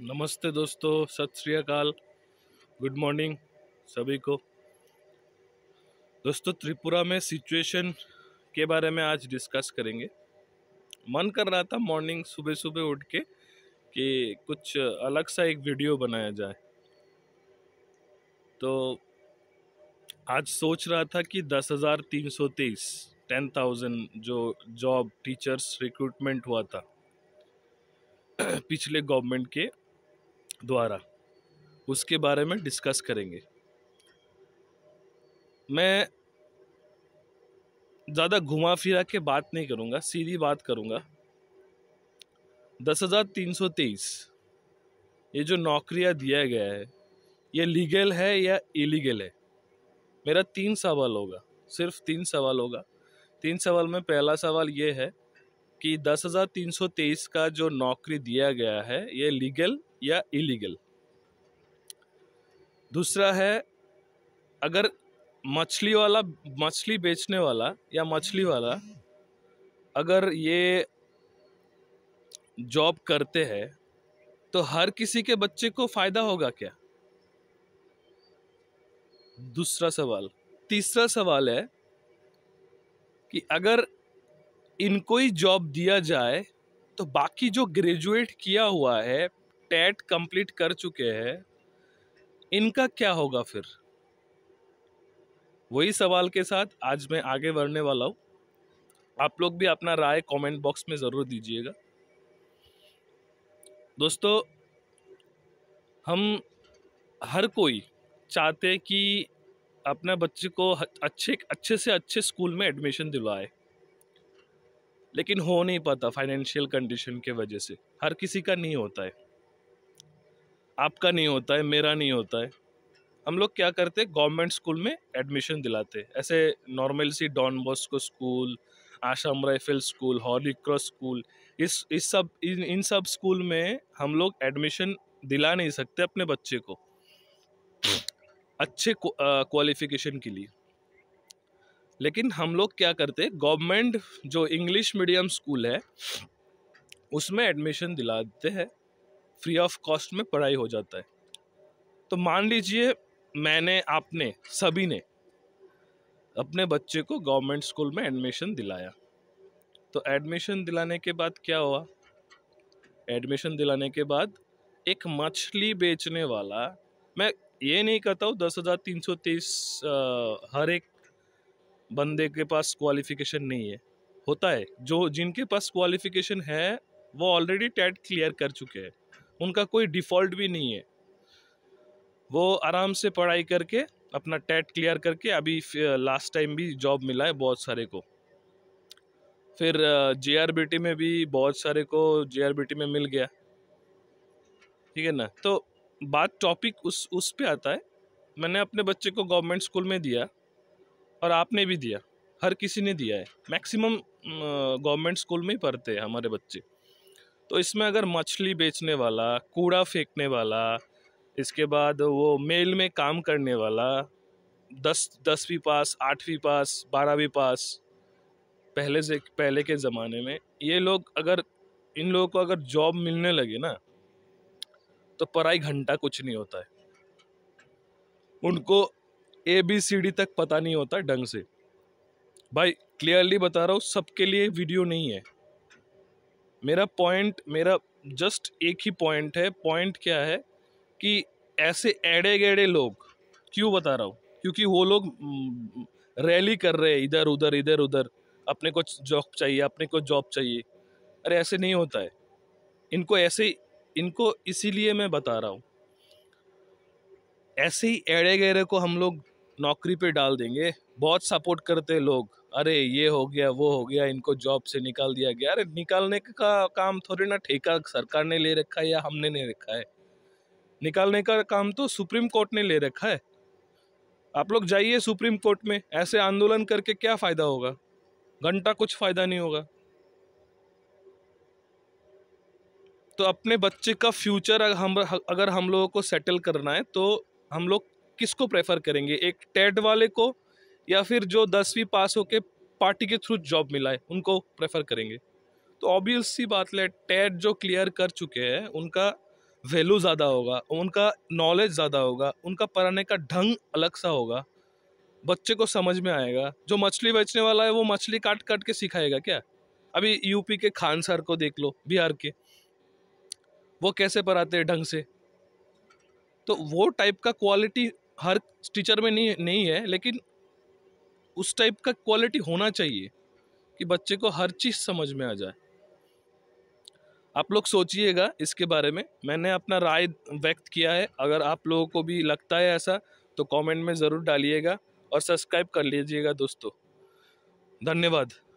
नमस्ते दोस्तों सत श्री अकाल गुड मॉर्निंग सभी को दोस्तों त्रिपुरा में सिचुएशन के बारे में आज डिस्कस करेंगे मन कर रहा था मॉर्निंग सुबह सुबह उठ के कि कुछ अलग सा एक वीडियो बनाया जाए तो आज सोच रहा था कि दस हज़ार तीन सौ तेईस टेन थाउजेंड जो जॉब टीचर्स रिक्रूटमेंट हुआ था पिछले गवर्नमेंट के द्वारा उसके बारे में डिस्कस करेंगे मैं ज़्यादा घुमा फिरा के बात नहीं करूँगा सीधी बात करूँगा दस हज़ार तीन सौ तेईस ये जो नौकरियाँ दिया गया है ये लीगल है या इलीगल है मेरा तीन सवाल होगा सिर्फ तीन सवाल होगा तीन सवाल में पहला सवाल ये है कि दस हज़ार तीन सौ तेईस का जो नौकरी दिया गया है ये लीगल या इलीगल दूसरा है अगर मछली वाला मछली बेचने वाला या मछली वाला अगर ये जॉब करते हैं तो हर किसी के बच्चे को फायदा होगा क्या दूसरा सवाल तीसरा सवाल है कि अगर इनको ही जॉब दिया जाए तो बाकी जो ग्रेजुएट किया हुआ है टेट कंप्लीट कर चुके हैं इनका क्या होगा फिर वही सवाल के साथ आज मैं आगे बढ़ने वाला हूँ आप लोग भी अपना राय कमेंट बॉक्स में ज़रूर दीजिएगा दोस्तों हम हर कोई चाहते कि अपने बच्चे को अच्छे अच्छे से अच्छे स्कूल में एडमिशन दिलवाए लेकिन हो नहीं पाता फाइनेंशियल कंडीशन के वजह से हर किसी का नहीं होता है आपका नहीं होता है मेरा नहीं होता है हम लोग क्या करते गवर्नमेंट स्कूल में एडमिशन दिलाते ऐसे नॉर्मल सी Don Bosco school Assam rifle school Holy Cross school इस इस सब इन इन सब स्कूल में हम लोग एडमिशन दिला नहीं सकते अपने बच्चे को अच्छे क्वालिफिकेशन के लिए लेकिन हम लोग क्या करते गवर्नमेंट जो इंग्लिश मीडियम स्कूल है उसमें एडमिशन दिला देते हैं फ्री ऑफ कॉस्ट में पढ़ाई हो जाता है तो मान लीजिए मैंने आपने सभी ने अपने बच्चे को गवर्नमेंट स्कूल में एडमिशन दिलाया तो एडमिशन दिलाने के बाद क्या हुआ एडमिशन दिलाने के बाद एक मछली बेचने वाला मैं ये नहीं कहता हूँ दस हज़ार तीन सौ तीस हर एक बंदे के पास क्वालिफिकेशन नहीं है होता है जो जिनके पास क्वालिफिकेशन है वो ऑलरेडी टेट क्लियर कर चुके हैं उनका कोई डिफ़ॉल्ट भी नहीं है वो आराम से पढ़ाई करके अपना टेट क्लियर करके अभी लास्ट टाइम भी जॉब मिला है बहुत सारे को फिर जे में भी बहुत सारे को जे में मिल गया ठीक है ना तो बात टॉपिक उस उस पे आता है मैंने अपने बच्चे को गवर्नमेंट स्कूल में दिया और आपने भी दिया हर किसी ने दिया है मैक्सिमम गवर्नमेंट स्कूल में ही पढ़ते हैं हमारे बच्चे तो इसमें अगर मछली बेचने वाला कूड़ा फेंकने वाला इसके बाद वो मेल में काम करने वाला दस दसवीं पास आठवीं पास बारहवीं पास पहले से पहले के ज़माने में ये लोग अगर इन लोगों को अगर जॉब मिलने लगे ना तो पढ़ाई घंटा कुछ नहीं होता है उनको ए बी सी डी तक पता नहीं होता ढंग से भाई क्लियरली बता रहा हूँ सबके लिए वीडियो नहीं है मेरा पॉइंट मेरा जस्ट एक ही पॉइंट है पॉइंट क्या है कि ऐसे एड़े गेड़े लोग क्यों बता रहा हूँ क्योंकि वो लोग रैली हम्म, कर रहे हैं इधर उधर इधर उधर अपने को जॉब चाहिए अपने को जॉब चाहिए अरे ऐसे नहीं होता है इनको ऐसे इनको इसीलिए मैं बता रहा हूँ ऐसे ही एड़े गहरे को हम लोग नौकरी पे डाल देंगे बहुत सपोर्ट करते लोग अरे ये हो गया वो हो गया इनको जॉब से निकाल दिया गया अरे निकालने का काम थोड़े ना ठेका सरकार ने ले रखा है या हमने नहीं रखा है निकालने का काम तो सुप्रीम कोर्ट ने ले रखा है आप लोग जाइए सुप्रीम कोर्ट में ऐसे आंदोलन करके क्या फ़ायदा होगा घंटा कुछ फ़ायदा नहीं होगा तो अपने बच्चे का फ्यूचर हम अगर हम लोगों को सेटल करना है तो हम लोग किसको प्रेफर करेंगे एक टेड वाले को या फिर जो दसवीं पास होके पार्टी के थ्रू जॉब मिला है उनको प्रेफर करेंगे तो ऑब्वियस सी बात ले टेट जो क्लियर कर चुके हैं उनका वैल्यू ज़्यादा होगा उनका नॉलेज ज़्यादा होगा उनका पढ़ाने का ढंग अलग सा होगा बच्चे को समझ में आएगा जो मछली बेचने वाला है वो मछली काट काट के सिखाएगा क्या अभी यूपी के खान सर को देख लो बिहार के वो कैसे पढ़ाते हैं ढंग से तो वो टाइप का क्वालिटी हर टीचर में नहीं नहीं है लेकिन उस टाइप का क्वालिटी होना चाहिए कि बच्चे को हर चीज़ समझ में आ जाए आप लोग सोचिएगा इसके बारे में मैंने अपना राय व्यक्त किया है अगर आप लोगों को भी लगता है ऐसा तो कमेंट में ज़रूर डालिएगा और सब्सक्राइब कर लीजिएगा दोस्तों धन्यवाद